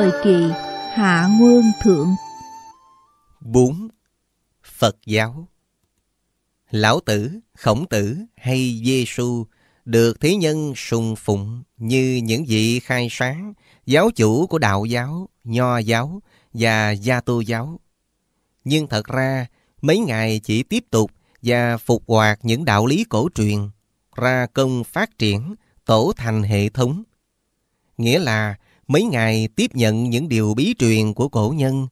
thời kỳ Hạ Nguyên Thượng 4. Phật giáo Lão Tử, Khổng Tử hay Giêsu được thế nhân sùng phụng như những vị khai sáng, giáo chủ của đạo giáo, nho giáo và gia tô giáo. Nhưng thật ra, mấy ngài chỉ tiếp tục và phục hoạt những đạo lý cổ truyền, ra công phát triển, tổ thành hệ thống. Nghĩa là mấy ngày tiếp nhận những điều bí truyền của cổ nhân,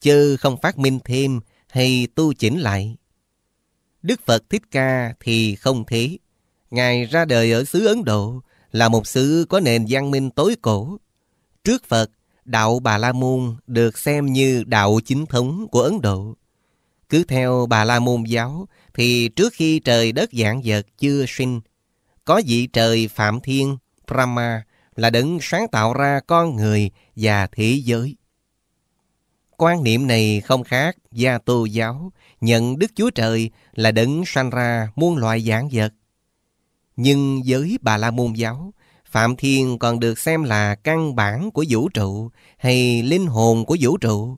chứ không phát minh thêm hay tu chỉnh lại. Đức Phật Thích Ca thì không thế. Ngài ra đời ở xứ Ấn Độ là một xứ có nền văn minh tối cổ. Trước Phật, đạo Bà La Môn được xem như đạo chính thống của Ấn Độ. Cứ theo Bà La Môn giáo thì trước khi trời đất dạng vật chưa sinh, có vị trời Phạm Thiên, Brahma là đấng sáng tạo ra con người và thế giới. Quan niệm này không khác gia tô giáo nhận Đức Chúa Trời là đấng sanh ra muôn loài dạng vật. Nhưng với Bà La Môn giáo, Phạm Thiên còn được xem là căn bản của vũ trụ hay linh hồn của vũ trụ.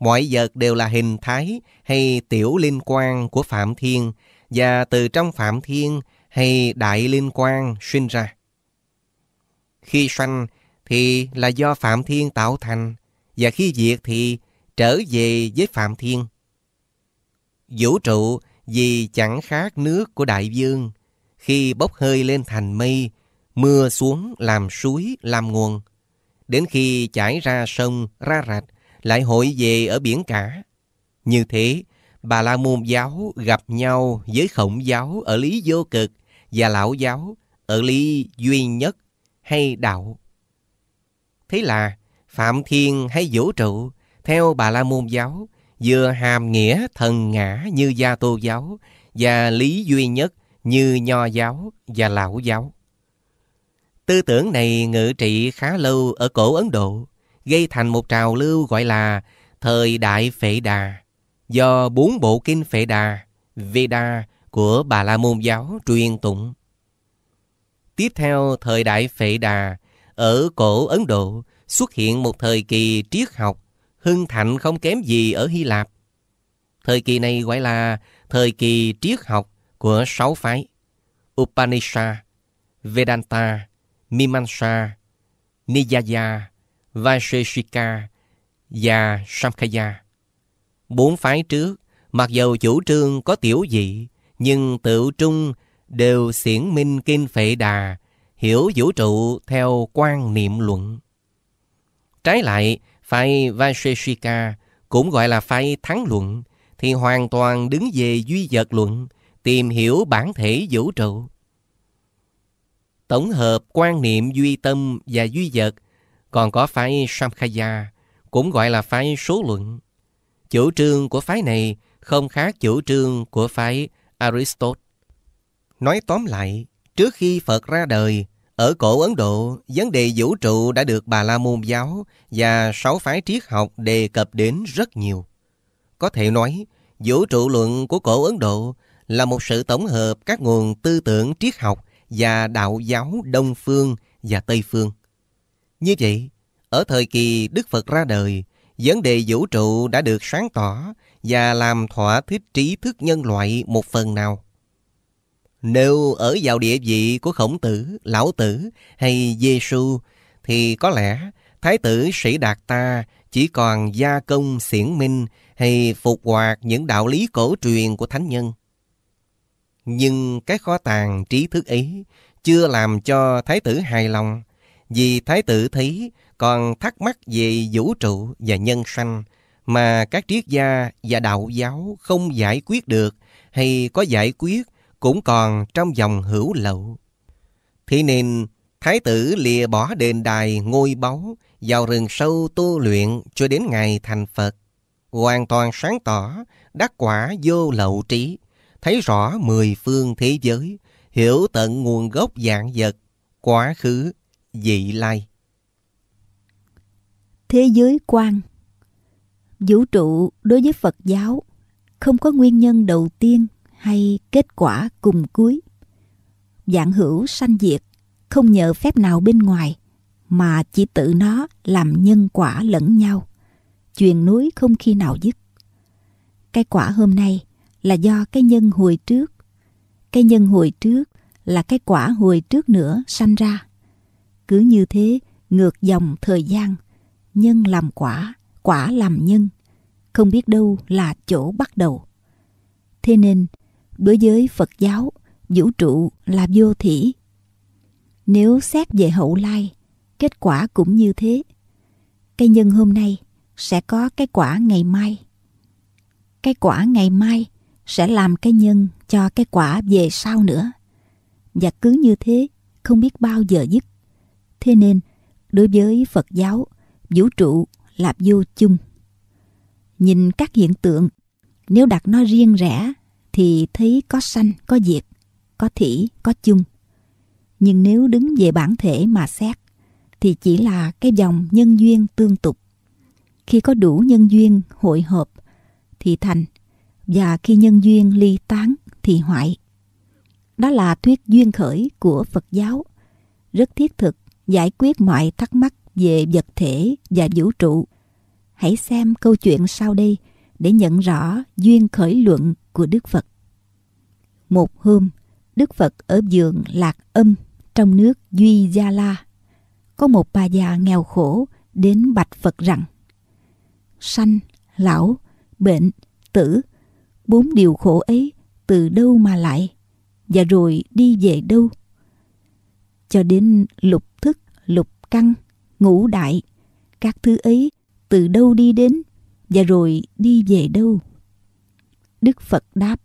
Mọi vật đều là hình thái hay tiểu liên quan của Phạm Thiên và từ trong Phạm Thiên hay đại liên quan sinh ra. Khi sanh thì là do Phạm Thiên tạo thành, và khi diệt thì trở về với Phạm Thiên. Vũ trụ vì chẳng khác nước của đại dương, khi bốc hơi lên thành mây, mưa xuống làm suối, làm nguồn. Đến khi chảy ra sông, ra rạch, lại hội về ở biển cả. Như thế, Bà La Môn giáo gặp nhau với Khổng giáo ở Lý Vô Cực và Lão giáo ở Lý Duy Nhất hay đạo. Thế là Phạm Thiên hay vũ trụ theo Bà La Môn giáo vừa hàm nghĩa thần ngã như Gia Tô giáo và lý duy nhất như Nho giáo và Lão giáo. Tư tưởng này ngự trị khá lâu ở cổ Ấn Độ, gây thành một trào lưu gọi là thời đại Phệ Đà, do bốn bộ kinh Phệ Đà, Veda của Bà La Môn giáo truyền tụng. Tiếp theo thời đại Phệ Đà, ở cổ Ấn Độ xuất hiện một thời kỳ triết học, hưng thạnh không kém gì ở Hy Lạp. Thời kỳ này gọi là thời kỳ triết học của sáu phái Upanishad, Vedanta, Mimamsa, Niyaya, Vaisheshika và Samkhya. Bốn phái trước, mặc dầu chủ trương có tiểu dị, nhưng tự trung đều xiển minh kinh phệ đà, hiểu vũ trụ theo quan niệm luận. Trái lại, phái Vaisheshika cũng gọi là phái thắng luận, thì hoàn toàn đứng về duy vật luận, tìm hiểu bản thể vũ trụ. Tổng hợp quan niệm duy tâm và duy vật, còn có phái Samkhaya, cũng gọi là phái số luận. Chủ trương của phái này không khác chủ trương của phái Aristotle. Nói tóm lại, trước khi Phật ra đời, ở cổ Ấn Độ, vấn đề vũ trụ đã được Bà La Môn giáo và sáu phái triết học đề cập đến rất nhiều. Có thể nói, vũ trụ luận của cổ Ấn Độ là một sự tổng hợp các nguồn tư tưởng triết học và đạo giáo Đông Phương và Tây Phương. Như vậy, ở thời kỳ Đức Phật ra đời, vấn đề vũ trụ đã được sáng tỏ và làm thỏa thích trí thức nhân loại một phần nào. Nếu ở vào địa vị của khổng tử, lão tử hay giê -xu, thì có lẽ thái tử sĩ đạt ta chỉ còn gia công xiển minh hay phục hoạt những đạo lý cổ truyền của thánh nhân. Nhưng cái kho tàng trí thức ấy chưa làm cho thái tử hài lòng, vì thái tử thấy còn thắc mắc về vũ trụ và nhân sanh mà các triết gia và đạo giáo không giải quyết được hay có giải quyết cũng còn trong dòng hữu lậu. Thế nên, thái tử lìa bỏ đền đài ngôi báu, vào rừng sâu tu luyện cho đến ngày thành Phật. Hoàn toàn sáng tỏ, đắc quả vô lậu trí, thấy rõ mười phương thế giới, hiểu tận nguồn gốc dạng vật, quá khứ, dị lai. Thế giới quan Vũ trụ đối với Phật giáo không có nguyên nhân đầu tiên hay kết quả cùng cuối. Dạng hữu sanh diệt, không nhờ phép nào bên ngoài, mà chỉ tự nó làm nhân quả lẫn nhau. Chuyện núi không khi nào dứt. Cái quả hôm nay là do cái nhân hồi trước. Cái nhân hồi trước là cái quả hồi trước nữa sanh ra. Cứ như thế, ngược dòng thời gian, nhân làm quả, quả làm nhân. Không biết đâu là chỗ bắt đầu. Thế nên, đối với Phật giáo, vũ trụ là vô thỉ. Nếu xét về hậu lai, kết quả cũng như thế. Cái nhân hôm nay sẽ có cái quả ngày mai. Cái quả ngày mai sẽ làm cái nhân cho cái quả về sau nữa. Và cứ như thế, không biết bao giờ dứt. Thế nên, đối với Phật giáo, vũ trụ là vô chung. Nhìn các hiện tượng, nếu đặt nó riêng rẽ thì thấy có sanh, có diệt, có thỉ có chung. Nhưng nếu đứng về bản thể mà xét thì chỉ là cái dòng nhân duyên tương tục. Khi có đủ nhân duyên hội hợp thì thành và khi nhân duyên ly tán thì hoại. Đó là thuyết duyên khởi của Phật giáo, rất thiết thực giải quyết mọi thắc mắc về vật thể và vũ trụ. Hãy xem câu chuyện sau đây – để nhận rõ duyên khởi luận của Đức Phật. Một hôm, Đức Phật ở vườn Lạc Âm trong nước Duy Gia La. Có một bà già nghèo khổ đến bạch Phật rằng Sanh, lão, bệnh, tử, bốn điều khổ ấy từ đâu mà lại và rồi đi về đâu? Cho đến lục thức, lục căng, ngũ đại, các thứ ấy từ đâu đi đến và rồi đi về đâu? Đức Phật đáp.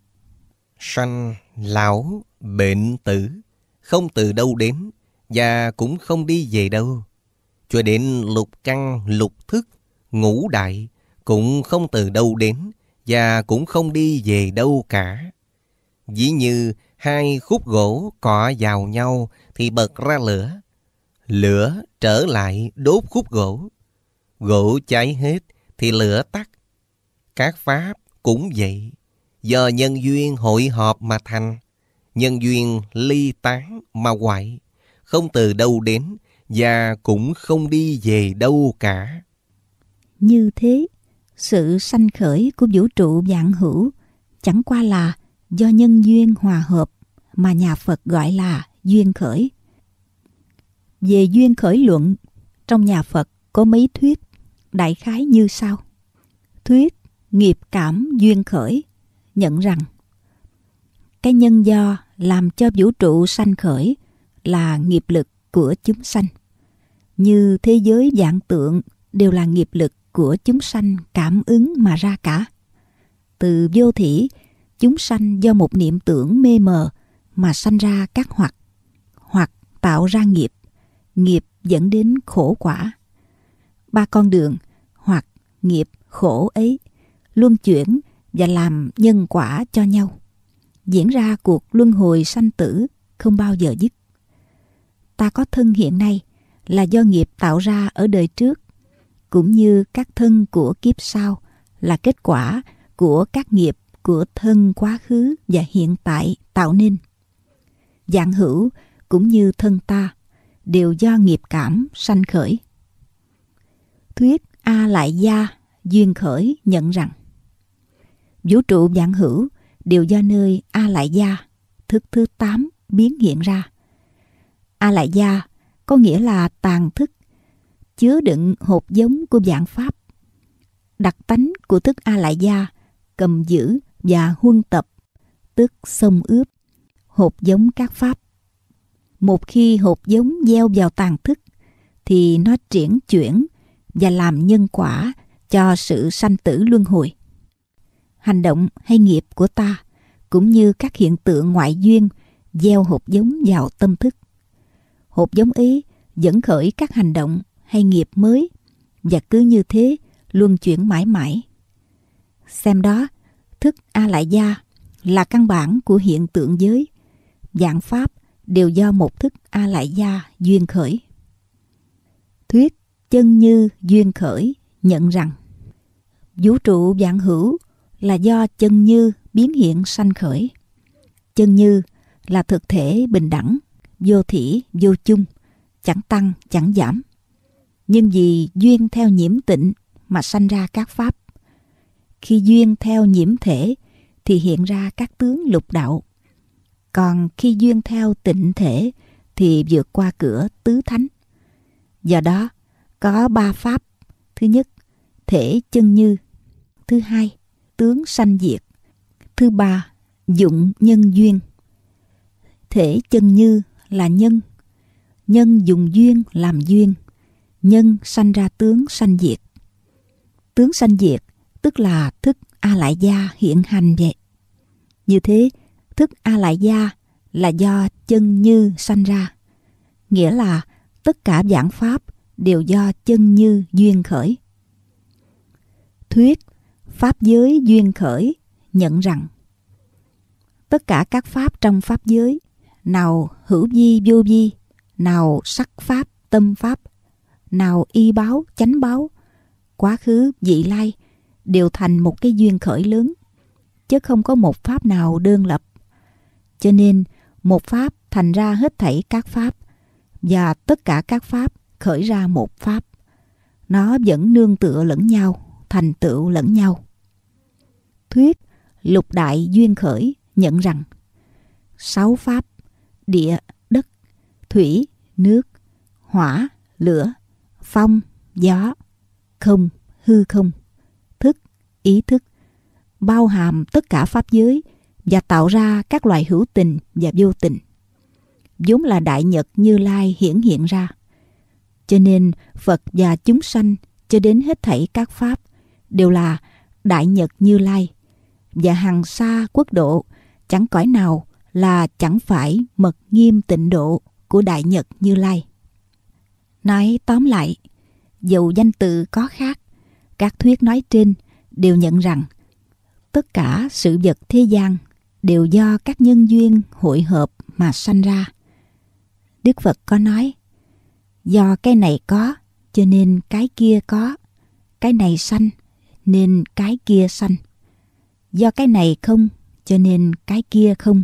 Sanh, lão, bệnh tử, không từ đâu đến và cũng không đi về đâu. Cho đến lục căn, lục thức, ngũ đại cũng không từ đâu đến và cũng không đi về đâu cả. Dĩ như hai khúc gỗ cọ vào nhau thì bật ra lửa. Lửa trở lại đốt khúc gỗ. Gỗ cháy hết thì lửa tắt. Các pháp cũng vậy, do nhân duyên hội họp mà thành, nhân duyên ly tán mà hoại, không từ đâu đến và cũng không đi về đâu cả. Như thế, sự sanh khởi của vũ trụ vạn hữu chẳng qua là do nhân duyên hòa hợp mà nhà Phật gọi là duyên khởi. Về duyên khởi luận, trong nhà Phật có mấy thuyết đại khái như sau. Thuyết nghiệp cảm duyên khởi nhận rằng cái nhân do làm cho vũ trụ sanh khởi là nghiệp lực của chúng sanh. Như thế giới dạng tượng đều là nghiệp lực của chúng sanh cảm ứng mà ra cả. Từ vô thỉ, chúng sanh do một niệm tưởng mê mờ mà sanh ra các hoặc, hoặc tạo ra nghiệp, nghiệp dẫn đến khổ quả ba con đường hoặc nghiệp khổ ấy luân chuyển và làm nhân quả cho nhau diễn ra cuộc luân hồi sanh tử không bao giờ dứt ta có thân hiện nay là do nghiệp tạo ra ở đời trước cũng như các thân của kiếp sau là kết quả của các nghiệp của thân quá khứ và hiện tại tạo nên dạng hữu cũng như thân ta đều do nghiệp cảm sanh khởi thuyết A Lại Gia Duyên Khởi nhận rằng vũ trụ vạn hữu đều do nơi A Lại Gia thức thứ tám biến hiện ra. A Lại Gia có nghĩa là tàn thức, chứa đựng hộp giống của dạng pháp. Đặc tánh của thức A Lại Gia cầm giữ và huân tập, tức sông ướp, hộp giống các pháp. Một khi hộp giống gieo vào tàn thức, thì nó triển chuyển và làm nhân quả cho sự sanh tử luân hồi. Hành động hay nghiệp của ta cũng như các hiện tượng ngoại duyên gieo hộp giống vào tâm thức. hộp giống ý dẫn khởi các hành động hay nghiệp mới và cứ như thế luân chuyển mãi mãi. Xem đó, thức A Lại Gia là căn bản của hiện tượng giới. Dạng Pháp đều do một thức A Lại Gia duyên khởi. Thuyết chân như duyên khởi nhận rằng vũ trụ vạn hữu là do chân như biến hiện sanh khởi. Chân như là thực thể bình đẳng, vô thỉ, vô chung, chẳng tăng, chẳng giảm. Nhưng vì duyên theo nhiễm tịnh mà sanh ra các pháp. Khi duyên theo nhiễm thể thì hiện ra các tướng lục đạo. Còn khi duyên theo tịnh thể thì vượt qua cửa tứ thánh. Do đó, có ba pháp. Thứ nhất, thể chân như. Thứ hai, tướng sanh diệt. Thứ ba, dụng nhân duyên. Thể chân như là nhân. Nhân dùng duyên làm duyên. Nhân sanh ra tướng sanh diệt. Tướng sanh diệt tức là thức A Lại Gia hiện hành vậy. Như thế, thức A Lại Gia là do chân như sanh ra. Nghĩa là tất cả giảng pháp đều do chân như duyên khởi. Thuyết Pháp giới duyên khởi nhận rằng tất cả các pháp trong pháp giới nào hữu vi vô vi nào sắc pháp tâm pháp nào y báo chánh báo quá khứ vị lai đều thành một cái duyên khởi lớn chứ không có một pháp nào đơn lập cho nên một pháp thành ra hết thảy các pháp và tất cả các pháp khởi ra một pháp. Nó vẫn nương tựa lẫn nhau, thành tựu lẫn nhau. Thuyết Lục Đại Duyên Khởi nhận rằng sáu pháp địa, đất, thủy, nước, hỏa, lửa, phong, gió, không, hư không, thức, ý thức, bao hàm tất cả pháp giới và tạo ra các loại hữu tình và vô tình. vốn là đại nhật Như Lai hiển hiện ra. Cho nên Phật và chúng sanh cho đến hết thảy các Pháp đều là Đại Nhật Như Lai và hàng xa quốc độ chẳng cõi nào là chẳng phải mật nghiêm tịnh độ của Đại Nhật Như Lai. Nói tóm lại, dầu danh từ có khác, các thuyết nói trên đều nhận rằng tất cả sự vật thế gian đều do các nhân duyên hội hợp mà sanh ra. Đức Phật có nói, Do cái này có, cho nên cái kia có. Cái này xanh, nên cái kia xanh. Do cái này không, cho nên cái kia không.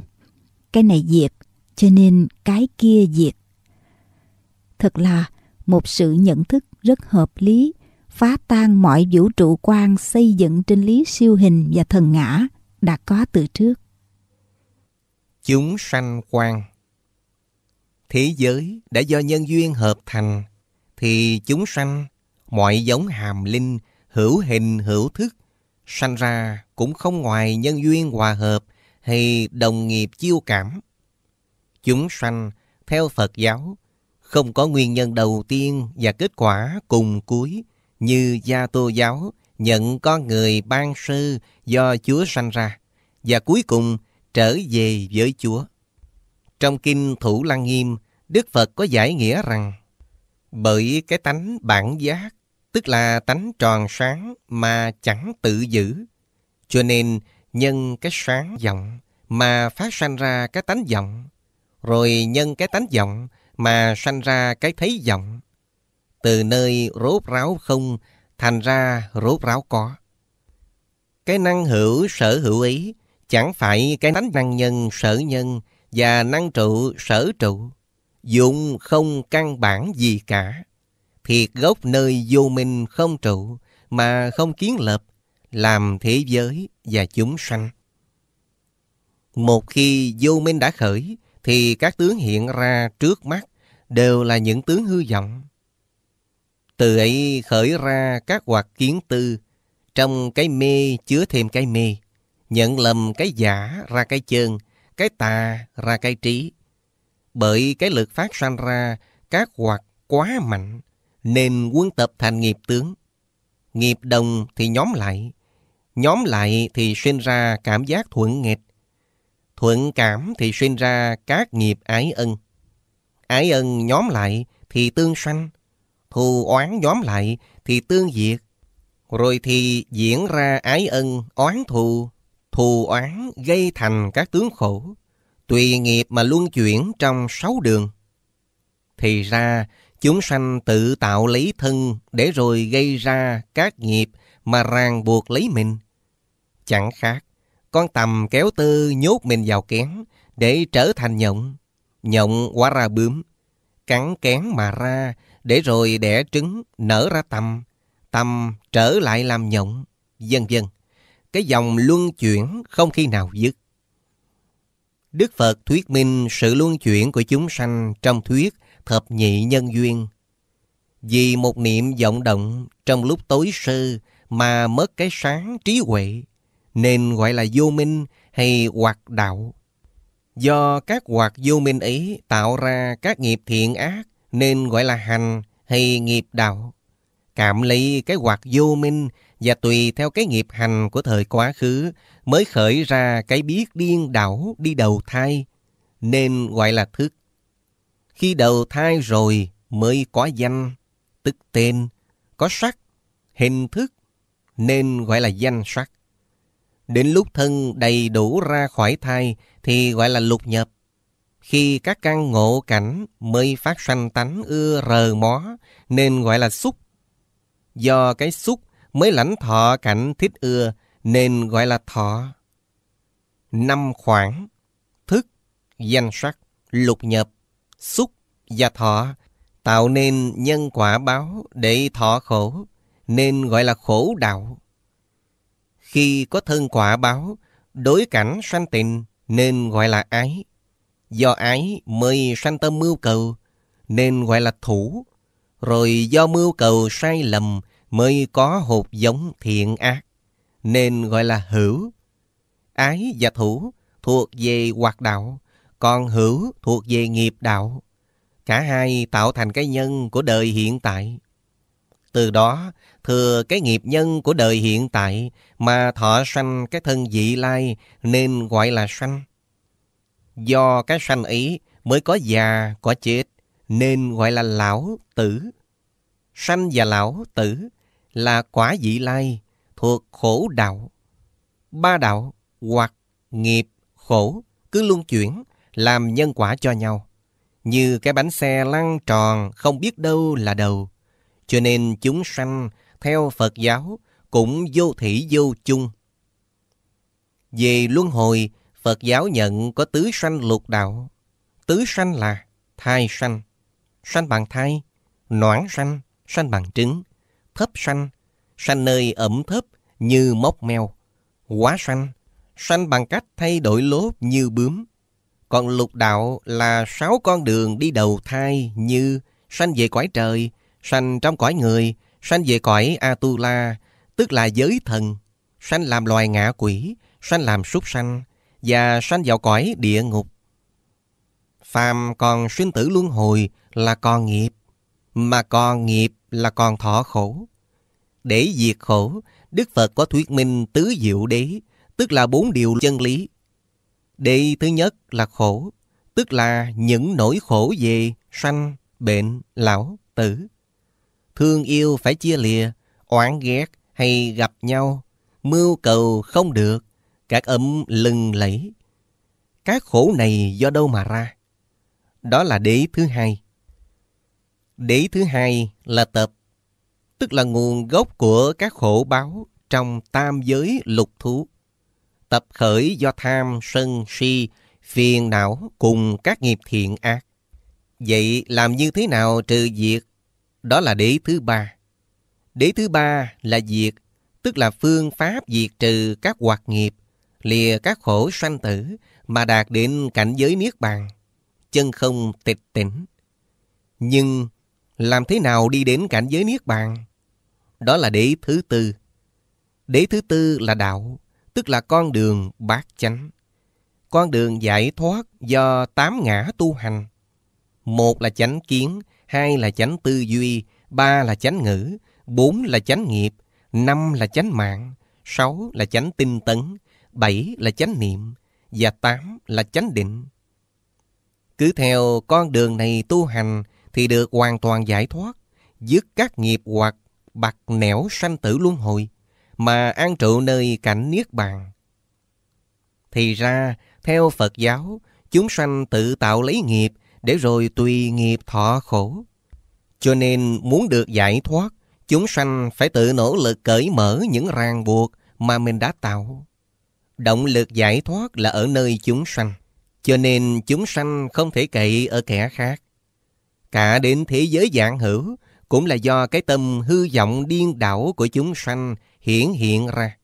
Cái này diệt, cho nên cái kia diệt. Thật là một sự nhận thức rất hợp lý, phá tan mọi vũ trụ quan xây dựng trên lý siêu hình và thần ngã đã có từ trước. Chúng sanh quan Thế giới đã do nhân duyên hợp thành, thì chúng sanh, mọi giống hàm linh, hữu hình hữu thức, sanh ra cũng không ngoài nhân duyên hòa hợp hay đồng nghiệp chiêu cảm. Chúng sanh, theo Phật giáo, không có nguyên nhân đầu tiên và kết quả cùng cuối như gia tô giáo nhận con người ban sư do Chúa sanh ra và cuối cùng trở về với Chúa. Trong Kinh Thủ Lăng Nghiêm, Đức Phật có giải nghĩa rằng bởi cái tánh bản giác, tức là tánh tròn sáng mà chẳng tự giữ. Cho nên nhân cái sáng vọng mà phát sanh ra cái tánh vọng, rồi nhân cái tánh vọng mà sanh ra cái thấy vọng. Từ nơi rốt ráo không thành ra rốt ráo có. Cái năng hữu sở hữu ý chẳng phải cái tánh năng nhân sở nhân và năng trụ sở trụ, dụng không căn bản gì cả. Thiệt gốc nơi vô minh không trụ mà không kiến lập, làm thế giới và chúng sanh. Một khi vô minh đã khởi, thì các tướng hiện ra trước mắt đều là những tướng hư vọng. Từ ấy khởi ra các hoạt kiến tư, trong cái mê chứa thêm cái mê, nhận lầm cái giả ra cái chân cái tà ra cái trí. Bởi cái lực phát sanh ra các hoạt quá mạnh nên quân tập thành nghiệp tướng. Nghiệp đồng thì nhóm lại, nhóm lại thì sinh ra cảm giác thuận nghịch. Thuận cảm thì sinh ra các nghiệp ái ân. Ái ân nhóm lại thì tương sanh, thù oán nhóm lại thì tương diệt. Rồi thì diễn ra ái ân, oán thù, thù oán gây thành các tướng khổ, tùy nghiệp mà luân chuyển trong sáu đường. Thì ra, chúng sanh tự tạo lấy thân để rồi gây ra các nghiệp mà ràng buộc lấy mình. Chẳng khác, con tầm kéo tư nhốt mình vào kén để trở thành nhộng. Nhộng quả ra bướm, cắn kén mà ra để rồi đẻ trứng nở ra tầm, tầm trở lại làm nhộng, vân vân cái dòng luân chuyển không khi nào dứt. Đức Phật thuyết minh sự luân chuyển của chúng sanh trong thuyết thập nhị nhân duyên. Vì một niệm vọng động trong lúc tối sơ mà mất cái sáng trí huệ, nên gọi là vô minh hay hoạt đạo. Do các hoạt vô minh ấy tạo ra các nghiệp thiện ác nên gọi là hành hay nghiệp đạo. Cảm lấy cái hoạt vô minh và tùy theo cái nghiệp hành của thời quá khứ mới khởi ra cái biết điên đảo đi đầu thai, nên gọi là thức. Khi đầu thai rồi mới có danh, tức tên, có sắc, hình thức, nên gọi là danh sắc. Đến lúc thân đầy đủ ra khỏi thai thì gọi là lục nhập. Khi các căn ngộ cảnh mới phát sanh tánh ưa rờ mó nên gọi là xúc. Do cái xúc mới lãnh thọ cảnh thích ưa nên gọi là thọ. Năm khoảng, thức, danh sắc, lục nhập, xúc và thọ tạo nên nhân quả báo để thọ khổ nên gọi là khổ đạo. Khi có thân quả báo, đối cảnh sanh tình nên gọi là ái. Do ái mới sanh tâm mưu cầu nên gọi là thủ. Rồi do mưu cầu sai lầm mới có hột giống thiện ác, nên gọi là hữu. Ái và thủ thuộc về hoạt đạo, còn hữu thuộc về nghiệp đạo. Cả hai tạo thành cái nhân của đời hiện tại. Từ đó, thừa cái nghiệp nhân của đời hiện tại mà thọ sanh cái thân dị lai nên gọi là sanh. Do cái sanh ý mới có già, có chết nên gọi là lão tử. Sanh và lão tử là quả dị lai thuộc khổ đạo. Ba đạo hoặc nghiệp, khổ cứ luân chuyển làm nhân quả cho nhau. Như cái bánh xe lăn tròn không biết đâu là đầu. Cho nên chúng sanh theo Phật giáo cũng vô thủy vô chung. Về luân hồi, Phật giáo nhận có tứ sanh lục đạo. Tứ sanh là thai sanh, sanh bằng thai, noãn sanh, sanh bằng trứng thấp xanh, xanh nơi ẩm thấp như móc mèo. Quá xanh, xanh bằng cách thay đổi lốp như bướm. Còn lục đạo là sáu con đường đi đầu thai như sanh về cõi trời, sanh trong cõi người, sanh về cõi Atula, tức là giới thần, sanh làm loài ngạ quỷ, sanh làm súc sanh, và sanh vào cõi địa ngục. Phàm còn sinh tử luân hồi là còn nghiệp, mà còn nghiệp là còn thọ khổ. Để diệt khổ, Đức Phật có thuyết minh tứ diệu đế, tức là bốn điều chân lý. Đề thứ nhất là khổ, tức là những nỗi khổ về sanh, bệnh, lão, tử. Thương yêu phải chia lìa, oán ghét hay gặp nhau, mưu cầu không được, các ấm lừng lẫy. Các khổ này do đâu mà ra? Đó là đế thứ hai. Đế thứ hai là tập, tức là nguồn gốc của các khổ báo trong tam giới lục thú. Tập khởi do tham, sân, si, phiền não cùng các nghiệp thiện ác. Vậy làm như thế nào trừ diệt? Đó là đế thứ ba. Đế thứ ba là diệt, tức là phương pháp diệt trừ các hoạt nghiệp, lìa các khổ sanh tử mà đạt đến cảnh giới niết bàn, chân không tịch tỉnh. Nhưng làm thế nào đi đến cảnh giới Niết Bàn? Đó là đế thứ tư. Đế thứ tư là đạo, tức là con đường bát chánh. Con đường giải thoát do tám ngã tu hành. Một là chánh kiến, hai là chánh tư duy, ba là chánh ngữ, bốn là chánh nghiệp, năm là chánh mạng, sáu là chánh tinh tấn, bảy là chánh niệm và tám là chánh định. Cứ theo con đường này tu hành thì được hoàn toàn giải thoát, dứt các nghiệp hoặc bạc nẻo sanh tử luân hồi, mà an trụ nơi cảnh Niết Bàn. Thì ra, theo Phật giáo, chúng sanh tự tạo lấy nghiệp để rồi tùy nghiệp thọ khổ. Cho nên muốn được giải thoát, chúng sanh phải tự nỗ lực cởi mở những ràng buộc mà mình đã tạo. Động lực giải thoát là ở nơi chúng sanh, cho nên chúng sanh không thể cậy ở kẻ khác cả đến thế giới dạng hữu, cũng là do cái tâm hư vọng điên đảo của chúng sanh hiển hiện ra.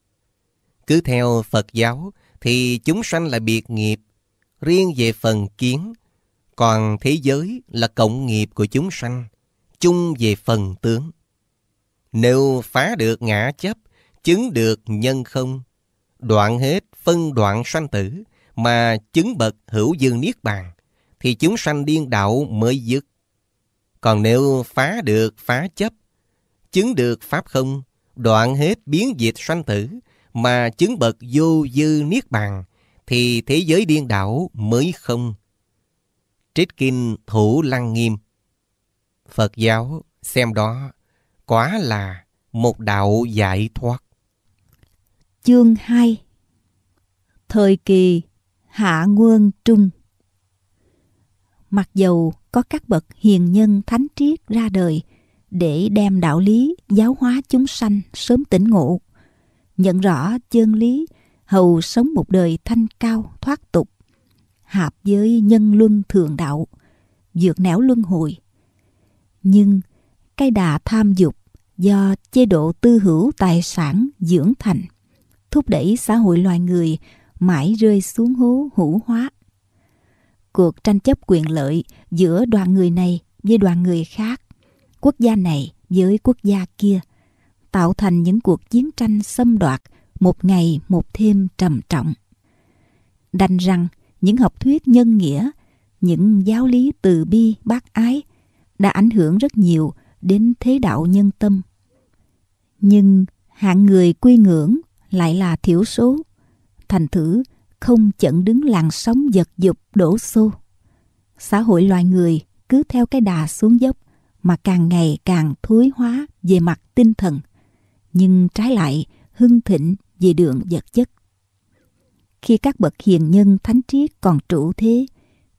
Cứ theo Phật giáo thì chúng sanh là biệt nghiệp, riêng về phần kiến, còn thế giới là cộng nghiệp của chúng sanh, chung về phần tướng. Nếu phá được ngã chấp, chứng được nhân không, đoạn hết phân đoạn sanh tử mà chứng bậc hữu dương niết bàn, thì chúng sanh điên đạo mới dứt. Còn nếu phá được phá chấp, chứng được pháp không, đoạn hết biến diệt sanh tử, mà chứng bậc vô dư niết bàn, thì thế giới điên đảo mới không. Trích Kinh Thủ Lăng Nghiêm Phật giáo xem đó quá là một đạo giải thoát. Chương 2 Thời kỳ Hạ Nguồn Trung mặc dầu có các bậc hiền nhân thánh triết ra đời để đem đạo lý giáo hóa chúng sanh sớm tỉnh ngộ nhận rõ chân lý hầu sống một đời thanh cao thoát tục hạp với nhân luân thường đạo dược nẻo luân hồi nhưng cái đà tham dục do chế độ tư hữu tài sản dưỡng thành thúc đẩy xã hội loài người mãi rơi xuống hố hữu hóa cuộc tranh chấp quyền lợi giữa đoàn người này với đoàn người khác, quốc gia này với quốc gia kia, tạo thành những cuộc chiến tranh xâm đoạt một ngày một thêm trầm trọng. Đành rằng những học thuyết nhân nghĩa, những giáo lý từ bi bác ái đã ảnh hưởng rất nhiều đến thế đạo nhân tâm. Nhưng hạng người quy ngưỡng lại là thiểu số. Thành thử, không chận đứng làn sóng giật dục đổ xô. Xã hội loài người cứ theo cái đà xuống dốc mà càng ngày càng thối hóa về mặt tinh thần, nhưng trái lại hưng thịnh về đường vật chất. Khi các bậc hiền nhân thánh triết còn trụ thế,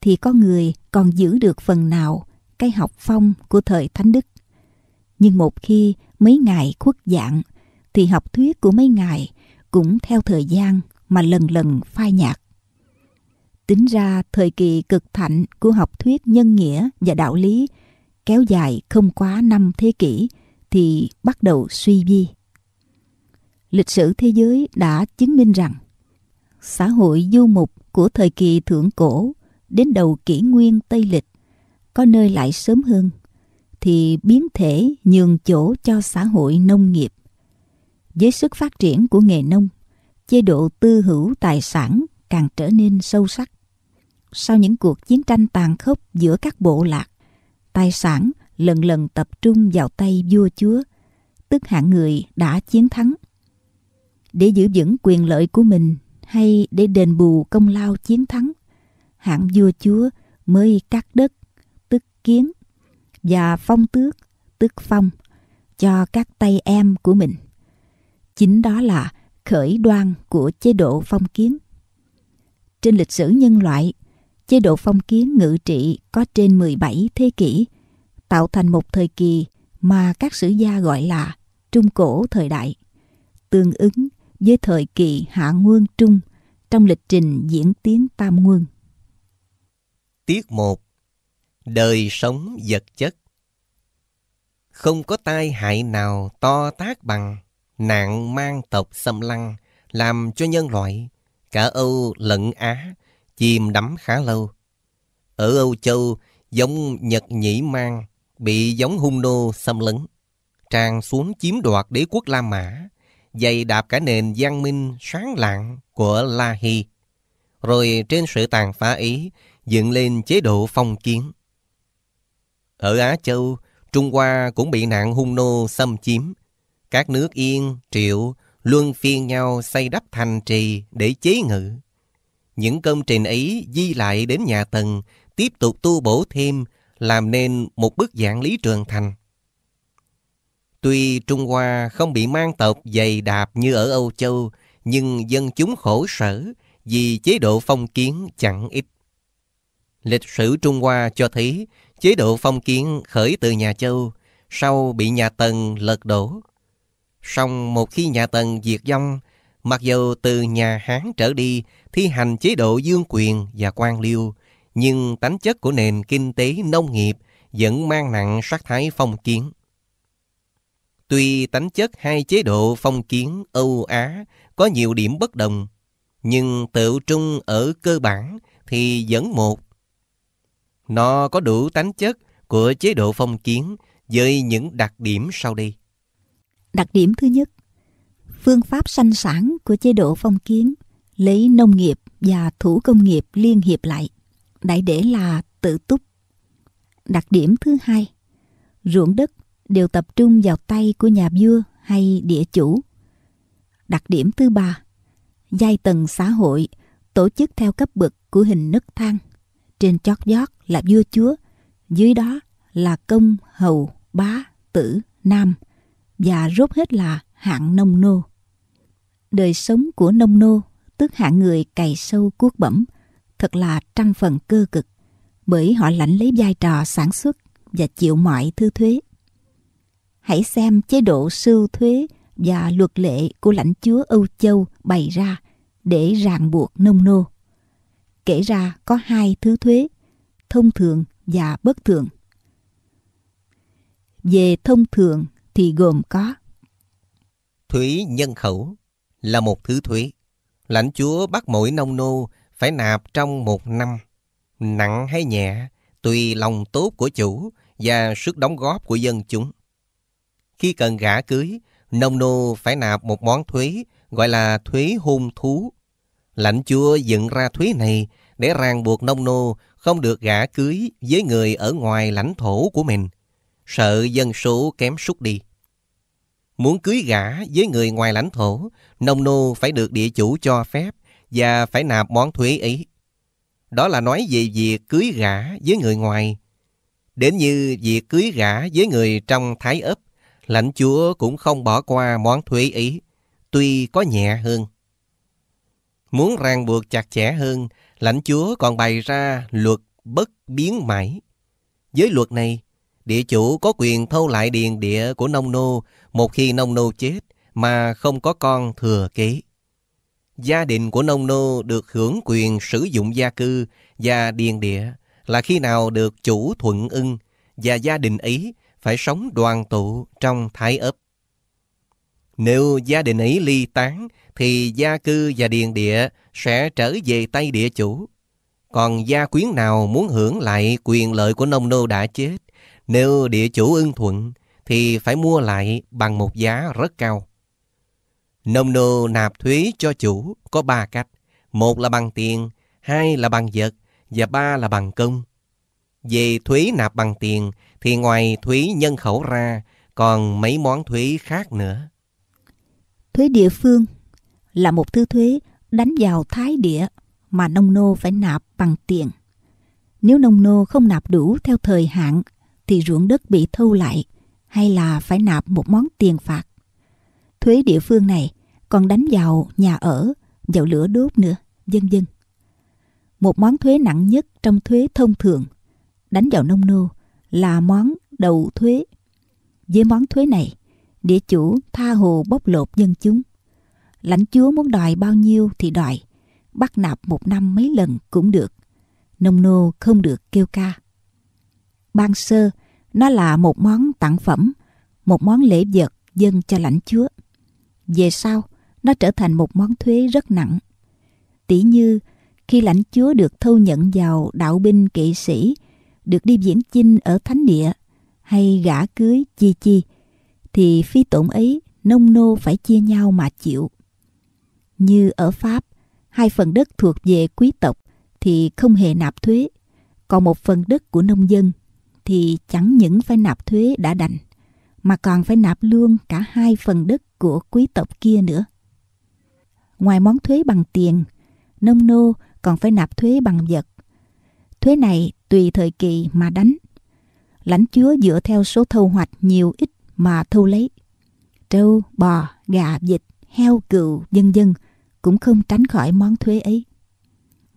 thì có người còn giữ được phần nào cái học phong của thời thánh đức. Nhưng một khi mấy ngài khuất dạng, thì học thuyết của mấy ngài cũng theo thời gian mà lần lần phai nhạt. Tính ra thời kỳ cực thạnh của học thuyết nhân nghĩa và đạo lý kéo dài không quá năm thế kỷ thì bắt đầu suy vi. Lịch sử thế giới đã chứng minh rằng xã hội du mục của thời kỳ thượng cổ đến đầu kỷ nguyên Tây Lịch có nơi lại sớm hơn thì biến thể nhường chỗ cho xã hội nông nghiệp. Với sức phát triển của nghề nông, chế độ tư hữu tài sản càng trở nên sâu sắc. Sau những cuộc chiến tranh tàn khốc giữa các bộ lạc, tài sản lần lần tập trung vào tay vua chúa, tức hạng người đã chiến thắng. Để giữ vững quyền lợi của mình hay để đền bù công lao chiến thắng, hạng vua chúa mới cắt đất, tức kiến, và phong tước, tức phong, cho các tay em của mình. Chính đó là khởi đoan của chế độ phong kiến. Trên lịch sử nhân loại, chế độ phong kiến ngự trị có trên 17 thế kỷ, tạo thành một thời kỳ mà các sử gia gọi là Trung Cổ thời đại, tương ứng với thời kỳ Hạ Nguyên Trung trong lịch trình diễn tiến Tam Nguyên. Tiết 1 Đời sống vật chất Không có tai hại nào to tác bằng nạn mang tộc xâm lăng, làm cho nhân loại, cả Âu lẫn Á, chìm đắm khá lâu. Ở Âu Châu, giống Nhật Nhĩ Mang, bị giống hung nô xâm lấn, tràn xuống chiếm đoạt đế quốc La Mã, dày đạp cả nền văn minh sáng lạng của La Hy. Rồi trên sự tàn phá ý dựng lên chế độ phong kiến. Ở Á Châu, Trung Hoa cũng bị nạn hung nô xâm chiếm, các nước yên, triệu, luân phiên nhau xây đắp thành trì để chế ngự. Những công trình ấy di lại đến nhà Tần, tiếp tục tu bổ thêm, làm nên một bức dạng lý trường thành. Tuy Trung Hoa không bị mang tộc dày đạp như ở Âu Châu, nhưng dân chúng khổ sở vì chế độ phong kiến chẳng ít. Lịch sử Trung Hoa cho thấy chế độ phong kiến khởi từ nhà Châu, sau bị nhà Tần lật đổ. Song một khi nhà Tần diệt vong, mặc dù từ nhà Hán trở đi thi hành chế độ dương quyền và quan liêu, nhưng tính chất của nền kinh tế nông nghiệp vẫn mang nặng sắc thái phong kiến. Tuy tính chất hai chế độ phong kiến Âu Á có nhiều điểm bất đồng, nhưng tự trung ở cơ bản thì vẫn một. Nó có đủ tính chất của chế độ phong kiến với những đặc điểm sau đây. Đặc điểm thứ nhất, phương pháp sanh sản của chế độ phong kiến lấy nông nghiệp và thủ công nghiệp liên hiệp lại, đại để là tự túc. Đặc điểm thứ hai, ruộng đất đều tập trung vào tay của nhà vua hay địa chủ. Đặc điểm thứ ba, giai tầng xã hội tổ chức theo cấp bậc của hình nấc thang. Trên chót vót là vua chúa, dưới đó là công, hầu, bá, tử, nam và rốt hết là hạng nông nô. Đời sống của nông nô, tức hạng người cày sâu cuốc bẩm, thật là trăm phần cơ cực, bởi họ lãnh lấy vai trò sản xuất và chịu mọi thứ thuế. Hãy xem chế độ sưu thuế và luật lệ của lãnh chúa Âu Châu bày ra để ràng buộc nông nô. Kể ra có hai thứ thuế, thông thường và bất thường. Về thông thường thì gồm có Thuế nhân khẩu là một thứ thuế. Lãnh chúa bắt mỗi nông nô phải nạp trong một năm. Nặng hay nhẹ, tùy lòng tốt của chủ và sức đóng góp của dân chúng. Khi cần gả cưới, nông nô phải nạp một món thuế gọi là thuế hôn thú. Lãnh chúa dựng ra thuế này để ràng buộc nông nô không được gả cưới với người ở ngoài lãnh thổ của mình sợ dân số kém sút đi. Muốn cưới gả với người ngoài lãnh thổ, nông nô phải được địa chủ cho phép và phải nạp món thuế ấy. Đó là nói về việc cưới gả với người ngoài. Đến như việc cưới gả với người trong thái ấp, lãnh chúa cũng không bỏ qua món thuế ấy, tuy có nhẹ hơn. Muốn ràng buộc chặt chẽ hơn, lãnh chúa còn bày ra luật bất biến mãi. Với luật này, địa chủ có quyền thâu lại điền địa của nông nô một khi nông nô chết mà không có con thừa kế. Gia đình của nông nô được hưởng quyền sử dụng gia cư và điền địa là khi nào được chủ thuận ưng và gia đình ấy phải sống đoàn tụ trong thái ấp. Nếu gia đình ấy ly tán thì gia cư và điền địa sẽ trở về tay địa chủ. Còn gia quyến nào muốn hưởng lại quyền lợi của nông nô đã chết nếu địa chủ ưng thuận thì phải mua lại bằng một giá rất cao. Nông nô nạp thuế cho chủ có ba cách. Một là bằng tiền, hai là bằng vật và ba là bằng công. Về thuế nạp bằng tiền thì ngoài thuế nhân khẩu ra còn mấy món thuế khác nữa. Thuế địa phương là một thứ thuế đánh vào thái địa mà nông nô phải nạp bằng tiền. Nếu nông nô không nạp đủ theo thời hạn thì ruộng đất bị thu lại hay là phải nạp một món tiền phạt. Thuế địa phương này còn đánh vào nhà ở, vào lửa đốt nữa, dân dân. Một món thuế nặng nhất trong thuế thông thường đánh vào nông nô là món đầu thuế. Với món thuế này, địa chủ tha hồ bóc lột dân chúng. Lãnh chúa muốn đòi bao nhiêu thì đòi, bắt nạp một năm mấy lần cũng được. Nông nô không được kêu ca ban sơ, nó là một món tặng phẩm, một món lễ vật dâng cho lãnh chúa. Về sau, nó trở thành một món thuế rất nặng. Tỷ như khi lãnh chúa được thâu nhận vào đạo binh kỵ sĩ, được đi diễn chinh ở thánh địa hay gả cưới chi chi, thì phi tổn ấy nông nô phải chia nhau mà chịu. Như ở Pháp, hai phần đất thuộc về quý tộc thì không hề nạp thuế, còn một phần đất của nông dân thì chẳng những phải nạp thuế đã đành, mà còn phải nạp luôn cả hai phần đất của quý tộc kia nữa. Ngoài món thuế bằng tiền, nông nô còn phải nạp thuế bằng vật. Thuế này tùy thời kỳ mà đánh. Lãnh chúa dựa theo số thâu hoạch nhiều ít mà thu lấy. Trâu, bò, gà, vịt, heo, cừu, dân dân cũng không tránh khỏi món thuế ấy.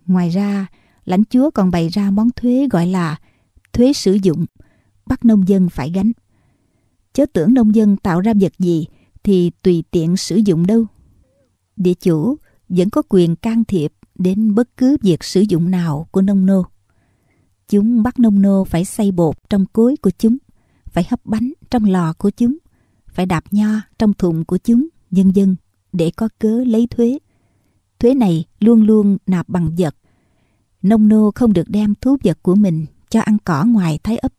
Ngoài ra, lãnh chúa còn bày ra món thuế gọi là thuế sử dụng, bắt nông dân phải gánh. Chớ tưởng nông dân tạo ra vật gì thì tùy tiện sử dụng đâu. Địa chủ vẫn có quyền can thiệp đến bất cứ việc sử dụng nào của nông nô. Chúng bắt nông nô phải xay bột trong cối của chúng, phải hấp bánh trong lò của chúng, phải đạp nho trong thùng của chúng, dân dân, để có cớ lấy thuế. Thuế này luôn luôn nạp bằng vật. Nông nô không được đem thú vật của mình cho ăn cỏ ngoài thái ấp,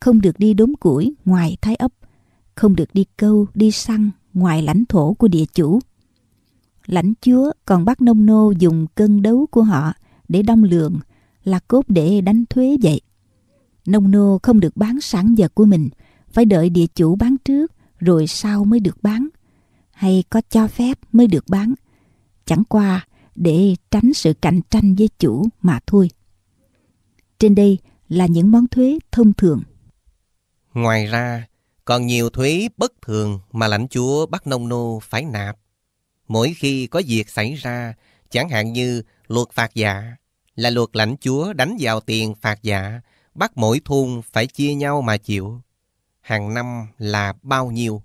không được đi đốn củi ngoài thái ấp, không được đi câu, đi săn ngoài lãnh thổ của địa chủ. Lãnh chúa còn bắt nông nô dùng cân đấu của họ để đong lường, là cốt để đánh thuế vậy. Nông nô không được bán sản vật của mình, phải đợi địa chủ bán trước rồi sau mới được bán, hay có cho phép mới được bán. Chẳng qua để tránh sự cạnh tranh với chủ mà thôi. Trên đây là những món thuế thông thường. Ngoài ra, còn nhiều thuế bất thường mà lãnh chúa bắt Nông Nô phải nạp. Mỗi khi có việc xảy ra, chẳng hạn như luật phạt dạ, là luật lãnh chúa đánh vào tiền phạt dạ, bắt mỗi thôn phải chia nhau mà chịu. Hàng năm là bao nhiêu?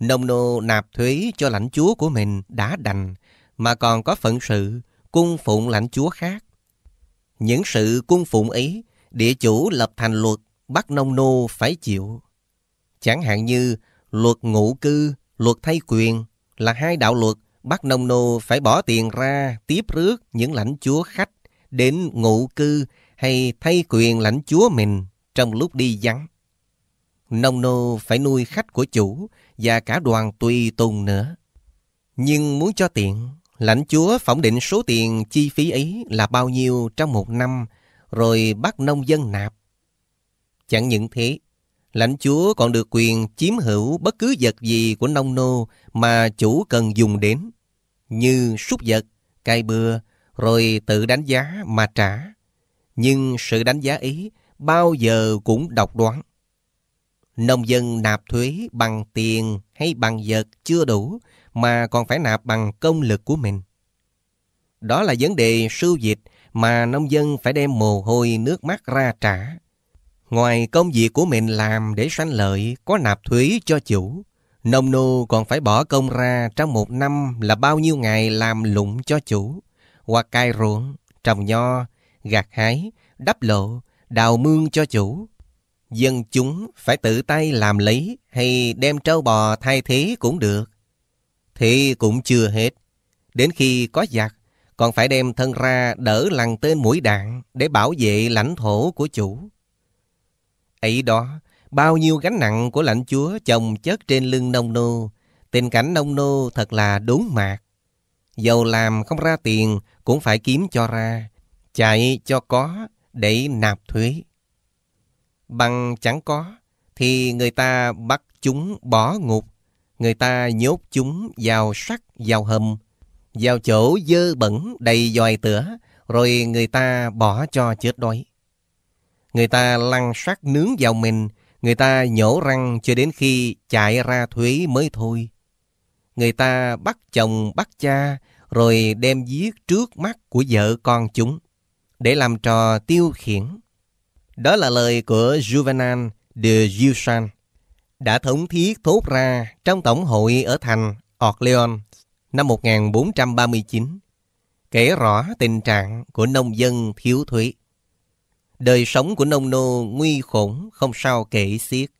Nông nô nạp thuế cho lãnh chúa của mình đã đành, mà còn có phận sự cung phụng lãnh chúa khác. Những sự cung phụng ấy địa chủ lập thành luật bắt nông nô phải chịu. Chẳng hạn như luật ngụ cư, luật thay quyền là hai đạo luật bắt nông nô phải bỏ tiền ra tiếp rước những lãnh chúa khách đến ngụ cư hay thay quyền lãnh chúa mình trong lúc đi vắng. Nông nô phải nuôi khách của chủ và cả đoàn tùy tùng nữa. Nhưng muốn cho tiện, lãnh chúa phỏng định số tiền chi phí ấy là bao nhiêu trong một năm rồi bắt nông dân nạp. Chẳng những thế, lãnh chúa còn được quyền chiếm hữu bất cứ vật gì của nông nô mà chủ cần dùng đến, như súc vật, cai bừa, rồi tự đánh giá mà trả. Nhưng sự đánh giá ý bao giờ cũng độc đoán. Nông dân nạp thuế bằng tiền hay bằng vật chưa đủ mà còn phải nạp bằng công lực của mình. Đó là vấn đề sưu dịch mà nông dân phải đem mồ hôi nước mắt ra trả. Ngoài công việc của mình làm để sanh lợi, có nạp thuế cho chủ, nông nô còn phải bỏ công ra trong một năm là bao nhiêu ngày làm lụng cho chủ, hoặc cài ruộng, trồng nho, gặt hái, đắp lộ, đào mương cho chủ. Dân chúng phải tự tay làm lấy hay đem trâu bò thay thế cũng được. Thì cũng chưa hết. Đến khi có giặc, còn phải đem thân ra đỡ lằn tên mũi đạn để bảo vệ lãnh thổ của chủ. Ấy đó, bao nhiêu gánh nặng của lãnh chúa chồng chất trên lưng nông nô, tình cảnh nông nô thật là đốn mạc. Dầu làm không ra tiền cũng phải kiếm cho ra, chạy cho có để nạp thuế. Bằng chẳng có thì người ta bắt chúng bỏ ngục, người ta nhốt chúng vào sắt, vào hầm, vào chỗ dơ bẩn đầy dòi tửa, rồi người ta bỏ cho chết đói. Người ta lăn sát nướng vào mình, người ta nhổ răng cho đến khi chạy ra thuế mới thôi. Người ta bắt chồng bắt cha, rồi đem giết trước mắt của vợ con chúng, để làm trò tiêu khiển. Đó là lời của Juvenal de Gilsan, đã thống thiết thốt ra trong tổng hội ở thành Orleans năm 1439 kể rõ tình trạng của nông dân thiếu thuế. Đời sống của nông nô nguy khủng không sao kể xiết.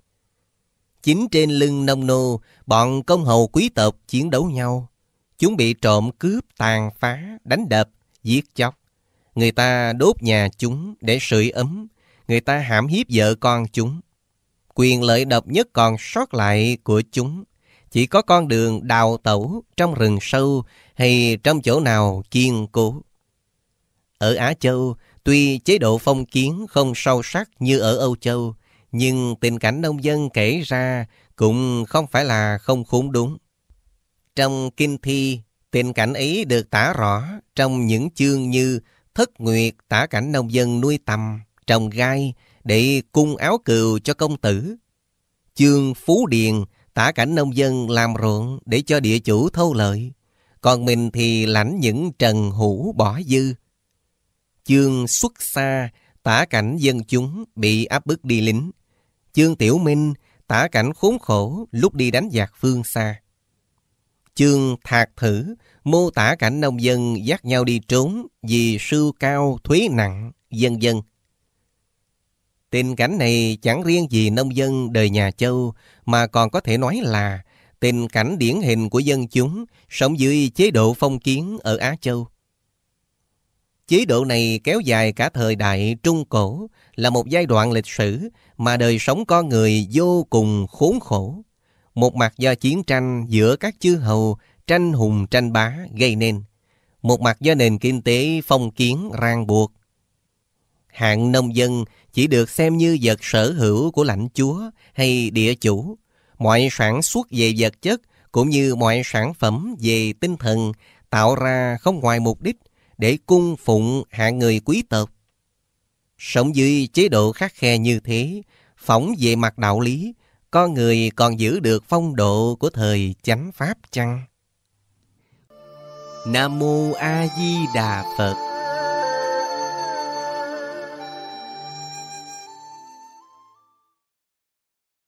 Chính trên lưng nông nô, bọn công hầu quý tộc chiến đấu nhau. Chúng bị trộm cướp, tàn phá, đánh đập, giết chóc. Người ta đốt nhà chúng để sưởi ấm. Người ta hãm hiếp vợ con chúng. Quyền lợi độc nhất còn sót lại của chúng chỉ có con đường đào tẩu trong rừng sâu hay trong chỗ nào kiên cố. Ở Á Châu, tuy chế độ phong kiến không sâu sắc như ở Âu Châu, nhưng tình cảnh nông dân kể ra cũng không phải là không khốn đúng. Trong kinh thi, tình cảnh ấy được tả rõ trong những chương như Thất Nguyệt tả cảnh nông dân nuôi tầm, trồng gai để cung áo cừu cho công tử. Chương Phú Điền tả cảnh nông dân làm ruộng để cho địa chủ thâu lợi, còn mình thì lãnh những trần hũ bỏ dư. Chương xuất xa tả cảnh dân chúng bị áp bức đi lính. Chương Tiểu Minh tả cảnh khốn khổ lúc đi đánh giặc phương xa. Chương Thạc Thử mô tả cảnh nông dân dắt nhau đi trốn vì sưu cao thuế nặng, dân dân. Tình cảnh này chẳng riêng gì nông dân đời nhà châu mà còn có thể nói là tình cảnh điển hình của dân chúng sống dưới chế độ phong kiến ở Á Châu. Chế độ này kéo dài cả thời đại Trung Cổ là một giai đoạn lịch sử mà đời sống con người vô cùng khốn khổ. Một mặt do chiến tranh giữa các chư hầu tranh hùng tranh bá gây nên. Một mặt do nền kinh tế phong kiến ràng buộc. Hạng nông dân chỉ được xem như vật sở hữu của lãnh chúa hay địa chủ. Mọi sản xuất về vật chất cũng như mọi sản phẩm về tinh thần tạo ra không ngoài mục đích để cung phụng hạ người quý tộc. Sống dưới chế độ khắc khe như thế, phóng về mặt đạo lý, con người còn giữ được phong độ của thời chánh pháp chăng? Nam mô A Di Đà Phật